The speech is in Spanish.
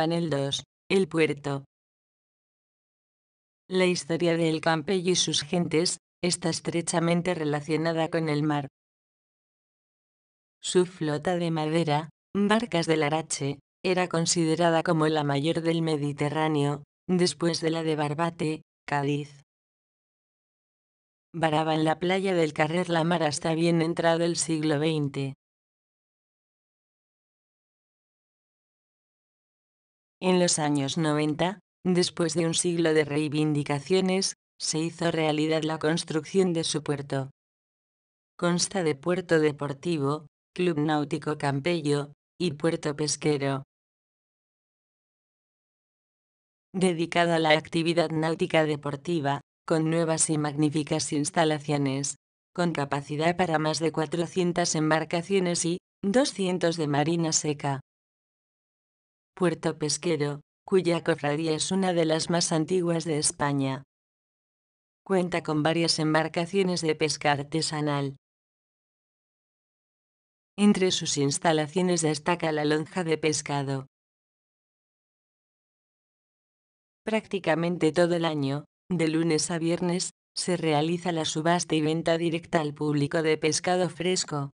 Panel 2. El puerto. La historia del Campello y sus gentes está estrechamente relacionada con el mar. Su flota de madera, barcas del Arache, era considerada como la mayor del Mediterráneo, después de la de Barbate, Cádiz. Varaba en la playa del Carrer la mar hasta bien entrado el siglo XX. En los años 90, después de un siglo de reivindicaciones, se hizo realidad la construcción de su puerto. Consta de puerto deportivo, club náutico Campello y puerto pesquero. Dedicado a la actividad náutica deportiva, con nuevas y magníficas instalaciones, con capacidad para más de 400 embarcaciones y 200 de marina seca. Puerto Pesquero, cuya cofradía es una de las más antiguas de España. Cuenta con varias embarcaciones de pesca artesanal. Entre sus instalaciones destaca la lonja de pescado. Prácticamente todo el año, de lunes a viernes, se realiza la subasta y venta directa al público de pescado fresco,